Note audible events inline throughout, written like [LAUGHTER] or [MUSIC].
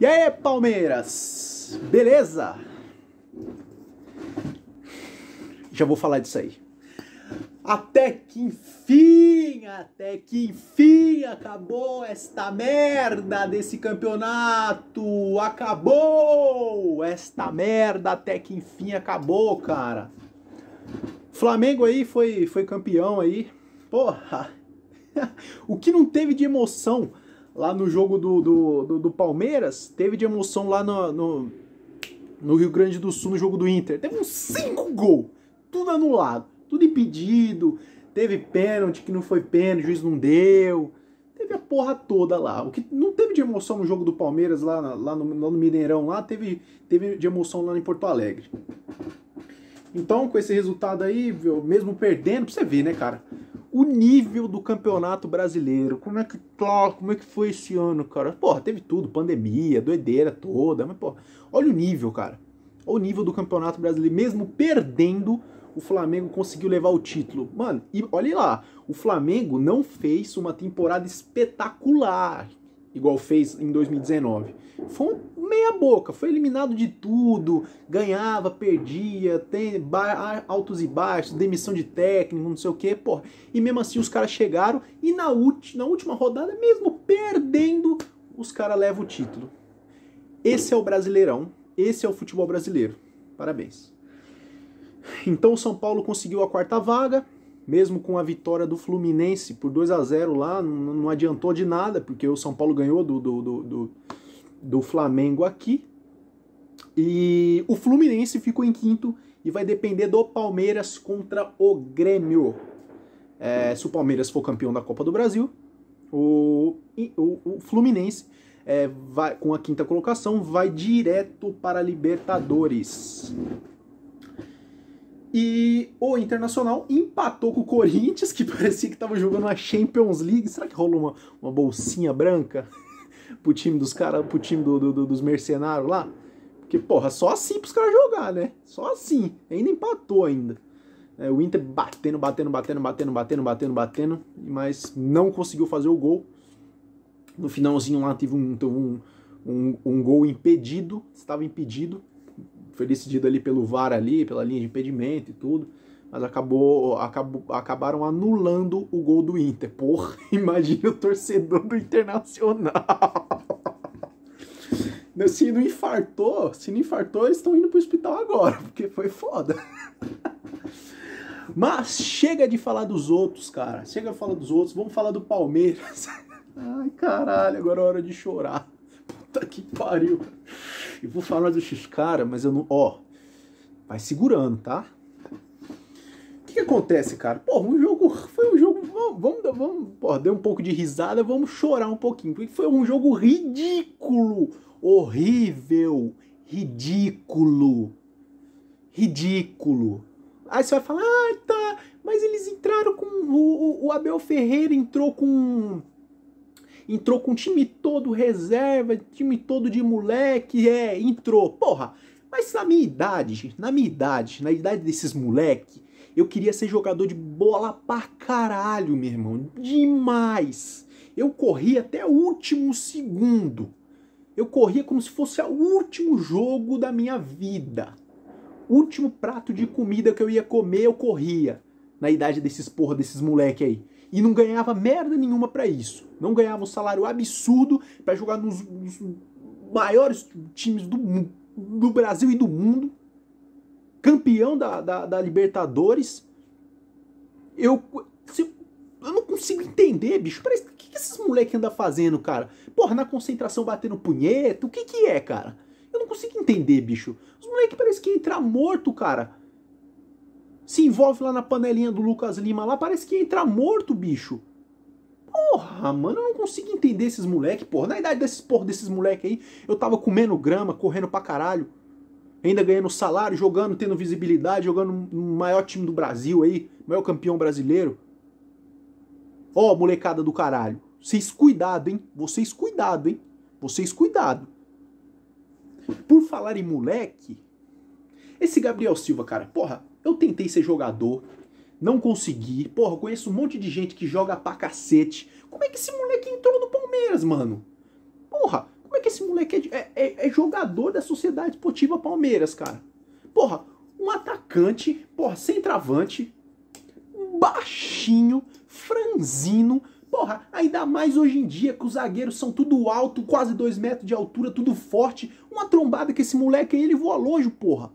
E aí, Palmeiras? Beleza? Já vou falar disso aí. Até que enfim, até que enfim acabou esta merda desse campeonato. Acabou! Esta merda até que enfim acabou, cara. Flamengo aí foi foi campeão aí. Porra. [LAUGHS] o que não teve de emoção? lá no jogo do, do, do, do Palmeiras, teve de emoção lá no, no, no, Rio Grande do Sul, no jogo do Inter. Teve uns cinco gols, tudo anulado, tudo impedido. Teve pênalti que não foi pênalti, o juiz não deu. Teve a porra toda lá. O que não teve de emoção no jogo do Palmeiras lá, lá, no, lá no Mineirão, lá teve, teve de emoção lá em Porto Alegre. Então, com esse resultado aí, mesmo perdendo, pra você ver, né, cara? o nível do campeonato brasileiro. Como é que como é que foi esse ano, cara? Porra, teve tudo, pandemia, doideira toda, mas porra, olha o nível, cara. Olha o nível do campeonato brasileiro, mesmo perdendo, o Flamengo conseguiu levar o título. Mano, e olha lá, o Flamengo não fez uma temporada espetacular igual fez em 2019. Foi um meia boca, foi eliminado de tudo, ganhava, perdia, tem altos e baixos, demissão de técnico, não sei o que, porra. E mesmo assim os caras chegaram e na, na última rodada, mesmo perdendo, os caras levam o título. Esse é o Brasileirão, esse é o futebol brasileiro. Parabéns. Então o São Paulo conseguiu a quarta vaga, mesmo com a vitória do Fluminense por 2 a 0 lá, não, não adiantou de nada, porque o São Paulo ganhou do, do, do, do do Flamengo aqui. E o Fluminense ficou em quinto e vai depender do Palmeiras contra o Grêmio. É, se o Palmeiras for campeão da Copa do Brasil, o, o, o Fluminense, é, vai, com a quinta colocação, vai direto para a Libertadores. E o Internacional empatou com o Corinthians, que [LAUGHS] parecia que estava jogando a Champions League. Será que rolou uma, uma bolsinha branca? pro time dos caras, pro time do, do, do, dos mercenários lá. Porque, porra, só assim pros caras jogar, né? Só assim. Ainda empatou ainda. É, o Inter batendo, batendo, batendo, batendo, batendo, batendo, batendo, mas não conseguiu fazer o gol. No finalzinho lá teve um, teve um, um, um gol impedido, estava impedido. Foi decidido ali pelo VAR ali, pela linha de impedimento e tudo. Mas acabou, acabou, acabaram anulando o gol do Inter. Porra, [LAUGHS] imagina o torcedor do Internacional. Né, se não infartou, se não infartou, eles estão indo pro hospital agora, [LAUGHS] porque foi foda. Mas chega de falar dos outros, cara. Chega de falar dos outros, vamos falar do Palmeiras. [LAUGHS] Ai, caralho, agora é hora de chorar. Puta que pariu. Eu vou falar do X cara, mas eu não. Ó, vai segurando, tá? O que, que acontece, cara? Pô, um jogo. Foi um jogo. Vamos, vamos, pô, deu um pouco de risada, vamos chorar um pouquinho. Porque foi um jogo ridículo horrível, ridículo. Ridículo. Aí você vai falar, ah, tá, mas eles entraram com. O, o Abel Ferreira entrou com. Entrou com o time todo reserva, time todo de moleque, é, entrou. Porra, mas na minha idade, na minha idade, na idade desses moleque, eu queria ser jogador de bola pra caralho, meu irmão. Demais! Eu corri até o último segundo. Eu corria como se fosse o último jogo da minha vida. último prato de comida que eu ia comer, eu corria. Na idade desses porra, desses moleque aí. E não ganhava merda nenhuma para isso. Não ganhava um salário absurdo para jogar nos, nos, maiores times do, do Brasil e do mundo. Campeão da, da, da Libertadores. Eu, se, eu não consigo entender, bicho. Parece, o que, que esses moleques andam fazendo, cara? Porra, na concentração batendo punheta, o que que é, cara? Eu não consigo entender, bicho. Os moleques parecem que entrar morto, cara. Se envolve lá na panelinha do Lucas Lima lá, parece que entrar morto, bicho. Porra, mano, eu não consigo entender esses moleque, porra. Na idade desses porra desses moleque aí, eu tava comendo grama, correndo pra caralho. Ainda ganhando salário, jogando, tendo visibilidade, jogando no maior time do Brasil aí, maior campeão brasileiro. Ó, oh, molecada do caralho, vocês cuidado, hein? Vocês cuidado, hein? Vocês cuidado. Por falar em moleque, esse Gabriel Silva, cara, porra, eu tentei ser jogador, não consegui. Porra, conheço um monte de gente que joga pra cacete. Como é que esse moleque entrou no Palmeiras, mano? Porra, como é que esse moleque é, é, é, é jogador da Sociedade Esportiva Palmeiras, cara? Porra, um atacante, porra, centroavante, baixinho, franzino. Porra, ainda mais hoje em dia que os zagueiros são tudo alto, quase dois metros de altura, tudo forte. Uma trombada que esse moleque aí, ele voa longe, porra.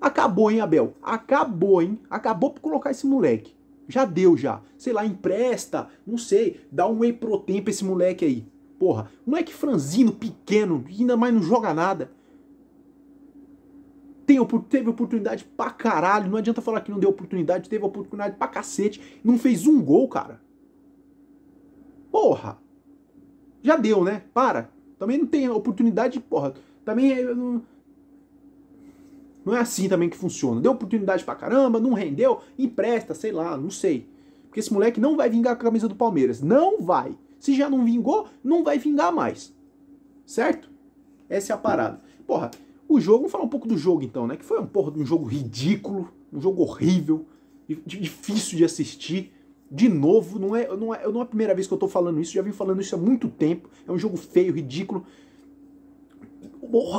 Acabou, hein, Abel? Acabou, hein? Acabou por colocar esse moleque. Já deu, já. Sei lá, empresta, não sei, dá um whey pro tempo esse moleque aí. Porra, Não é que franzino, pequeno, ainda mais não joga nada tem, teve oportunidade pra caralho. Não adianta falar que não deu oportunidade, teve oportunidade pra cacete. Não fez um gol, cara. Porra! Já deu, né? Para. Também não tem oportunidade, porra. Também é, não, não é assim também que funciona. Deu oportunidade pra caramba, não rendeu, empresta, sei lá, não sei. Porque esse moleque não vai vingar com a camisa do Palmeiras. Não vai. Se já não vingou, não vai vingar mais. Certo? Essa é a parada. Porra, o jogo, vamos falar um pouco do jogo então, né? Que foi um porra um jogo ridículo, um jogo horrível, difícil de assistir. De novo, não é, não é, não é a primeira vez que eu tô falando isso, já vim falando isso há muito tempo. É um jogo feio, ridículo.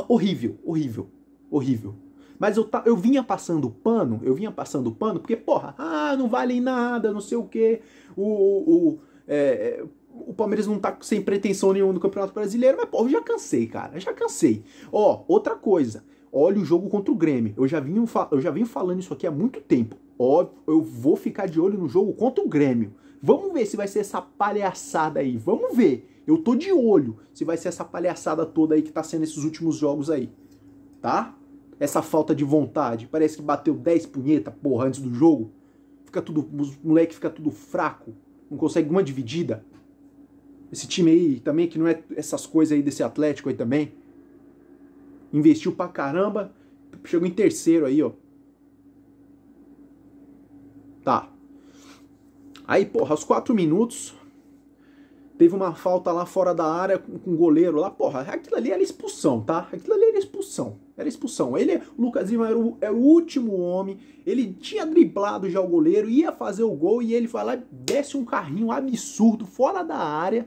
Horrível, horrível, horrível. Mas eu, tá, eu vinha passando pano, eu vinha passando pano, porque, porra, ah, não vale nada, não sei o quê. O, o, o é, é o Palmeiras não tá sem pretensão nenhuma no Campeonato Brasileiro, mas, pô, eu já cansei, cara. já cansei. Ó, outra coisa. Olha o jogo contra o Grêmio. Eu já vim eu já vim falando isso aqui há muito tempo. Ó, eu vou ficar de olho no jogo contra o Grêmio. Vamos ver se vai ser essa palhaçada aí. Vamos ver. Eu tô de olho se vai ser essa palhaçada toda aí que tá sendo esses últimos jogos aí. Tá? Essa falta de vontade. Parece que bateu 10 punheta, porra, antes do jogo. Fica tudo. Os moleque fica tudo fraco. Não consegue uma dividida. Esse time aí também, que não é essas coisas aí desse Atlético aí também. Investiu pra caramba, chegou em terceiro aí, ó. Tá. Aí, porra, aos quatro minutos, teve uma falta lá fora da área com, o goleiro lá, porra, aquilo ali era expulsão, tá? Aquilo ali era expulsão, era expulsão. Ele, o Lucas era o, era o último homem, ele tinha driblado já o goleiro, ia fazer o gol e ele vai lá e desce um carrinho absurdo fora da área,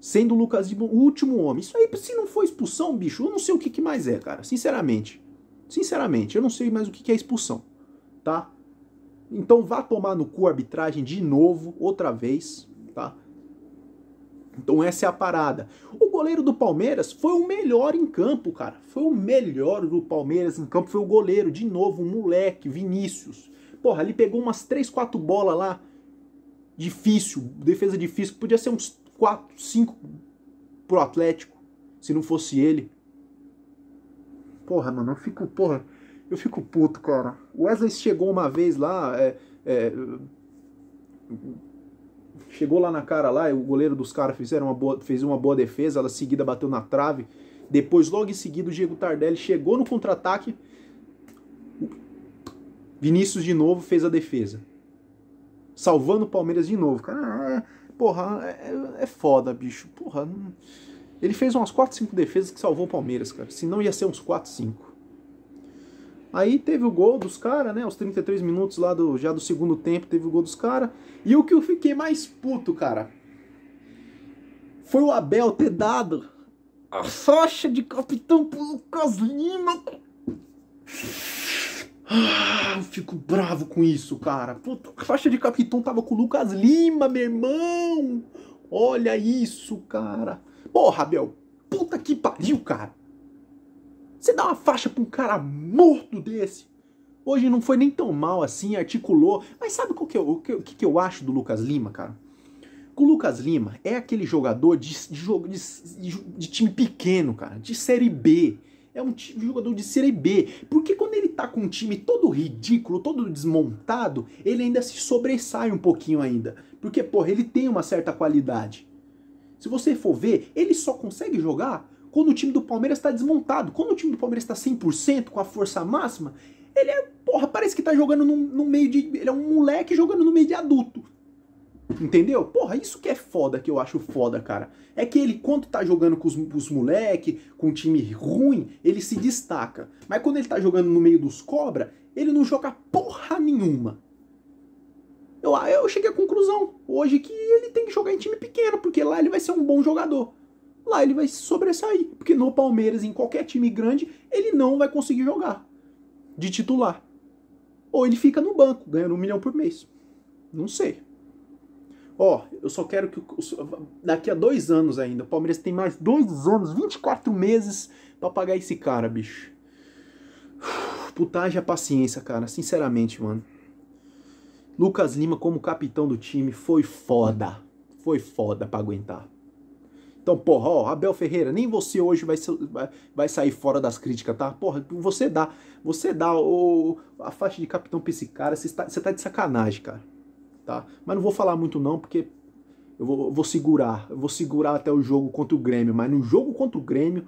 sendo o Lucas Lima o último homem. Isso aí, se não for expulsão, bicho, eu não sei o que, que mais é, cara. Sinceramente. Sinceramente, eu não sei mais o que, que é expulsão, tá? Então vá tomar no cu a arbitragem de novo, outra vez, tá? Então essa é a parada. O goleiro do Palmeiras foi o melhor em campo, cara. Foi o melhor do Palmeiras em campo, foi o goleiro, de novo, o moleque, Vinícius. Porra, ele pegou umas 3, 4 bolas lá, difícil, defesa difícil, podia ser uns 4, 5 pro Atlético, se não fosse ele. Porra, mano, eu fico, porra, eu fico puto, cara. O Wesley chegou uma vez lá, é, é, chegou lá na cara lá, e o goleiro dos caras fizeram fez uma boa defesa, ela seguida bateu na trave. Depois, logo em seguida, o Diego Tardelli chegou no contra-ataque. Vinícius de novo fez a defesa. Salvando o Palmeiras de novo. Cara, é, Porra, é, é foda, bicho. Porra, não... ele fez umas 4, 5 defesas que salvou o Palmeiras, cara. Se não ia ser uns 4, 5. Aí teve o gol dos caras, né? Os 33 minutos lá do, já do segundo tempo, teve o gol dos caras. E o que eu fiquei mais puto, cara, foi o Abel ter dado a faixa de capitão pro Lucas Lima. Ah, eu fico bravo com isso, cara. Puta, a faixa de capitão tava com o Lucas Lima, meu irmão. Olha isso, cara. Porra, Abel. Puta que pariu, cara. Você dá uma faixa pra um cara morto desse. Hoje não foi nem tão mal assim, articulou. Mas sabe qual que é, o, que, que eu acho do Lucas Lima, cara? O Lucas Lima é aquele jogador de, de, de, de time pequeno, cara, de Série B é um jogador de Série B. Porque quando ele tá com um time todo ridículo, todo desmontado, ele ainda se sobressai um pouquinho ainda. Porque, porra, ele tem uma certa qualidade. Se você for ver, ele só consegue jogar quando o time do Palmeiras está desmontado. Quando o time do Palmeiras está 100%, com a força máxima, ele é, porra, parece que tá jogando no, no meio de... Ele é um moleque jogando no meio de adulto. Entendeu? Porra, isso que é foda, que eu acho foda, cara. É que ele, quando tá jogando com os, os moleque, com um time ruim, ele se destaca. Mas quando ele tá jogando no meio dos cobra, ele não joga porra nenhuma. Eu, ah, eu cheguei à conclusão, hoje, que ele tem que jogar em time pequeno, porque lá ele vai ser um bom jogador. Lá ele vai se sobressair. Porque no Palmeiras, em qualquer time grande, ele não vai conseguir jogar de titular. Ou ele fica no banco, ganhando um milhão por mês. Não sei. Ó, oh, eu só quero que. Daqui a dois anos ainda. O Palmeiras tem mais dois anos, 24 meses para pagar esse cara, bicho. Putagem a é paciência, cara. Sinceramente, mano. Lucas Lima, como capitão do time, foi foda. Foi foda pra aguentar. Então, porra, ó, Abel Ferreira, nem você hoje vai, vai, sair fora das críticas, tá? Porra, você dá. Você dá o, a faixa de capitão pra esse cara. Você tá, você tá de sacanagem, cara tá? Mas não vou falar muito não, porque eu vou, vou segurar, eu vou segurar até o jogo contra o Grêmio, mas no jogo contra o Grêmio,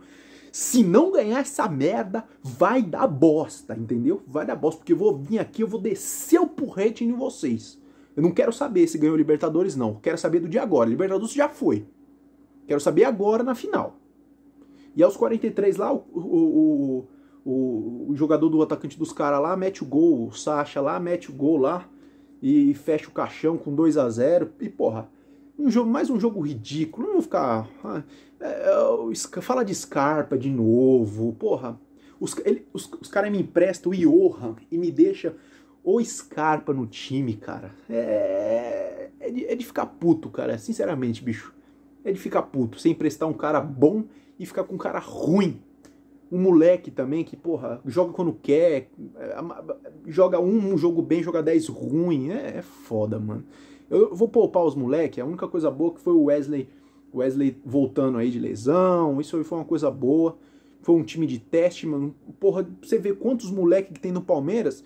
se não ganhar essa merda, vai dar bosta, entendeu? Vai dar bosta, porque eu vou vir aqui, eu vou descer o porrete em vocês. Eu não quero saber se ganhou Libertadores, não. Quero saber do dia agora. Libertadores já foi. Quero saber agora na final. E aos 43 lá, o, o, o, o jogador do atacante dos caras lá mete o gol. O Sacha lá mete o gol lá e fecha o caixão com 2 a 0 E porra, um jogo, mais um jogo ridículo. Não vou ficar. Ah, é, é fala de Scarpa de novo. Porra, os, os, os caras me emprestam o iorra e me deixa o Scarpa no time, cara. É, é, é, de, é de ficar puto, cara. Sinceramente, bicho. É de ficar puto. Você emprestar um cara bom e ficar com um cara ruim um moleque também que, porra, joga quando quer, é, joga um, um jogo bem, joga dez ruim, é, é, foda, mano. Eu vou poupar os moleques a única coisa boa que foi o Wesley, Wesley voltando aí de lesão, isso foi uma coisa boa. Foi um time de teste, mano. Porra, você vê quantos moleques que tem no Palmeiras,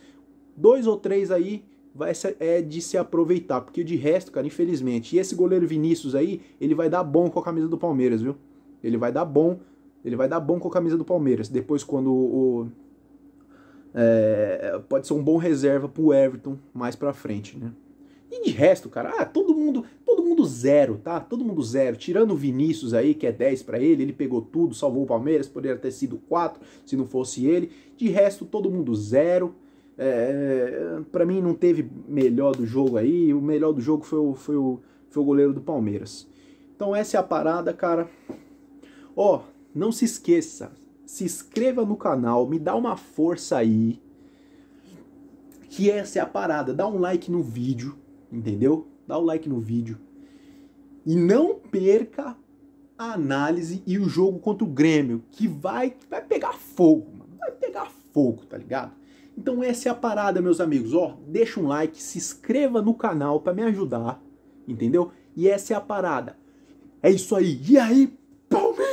dois ou três aí vai ser, é de se aproveitar, porque de resto, cara, infelizmente. E esse goleiro Vinícius aí, ele vai dar bom com a camisa do Palmeiras, viu? Ele vai dar bom ele vai dar bom com a camisa do Palmeiras. Depois, quando o. É, pode ser um bom reserva pro Everton mais pra frente, né? E de resto, cara, ah, todo mundo, todo mundo zero, tá? Todo mundo zero. Tirando o Vinícius aí, que é 10 para ele, ele pegou tudo, salvou o Palmeiras, poderia ter sido 4 se não fosse ele. De resto, todo mundo zero. É, para mim não teve melhor do jogo aí, o melhor do jogo foi o, foi o, foi o goleiro do Palmeiras. Então essa é a parada, cara. Ó, oh, não se esqueça, se inscreva no canal, me dá uma força aí. Que essa é a parada. Dá um like no vídeo, entendeu? Dá o um like no vídeo. E não perca a análise e o jogo contra o Grêmio, que vai, vai pegar fogo, mano. Vai pegar fogo, tá ligado? Então essa é a parada, meus amigos. Ó, deixa um like, se inscreva no canal para me ajudar, entendeu? E essa é a parada. É isso aí. E aí, Palmeiras!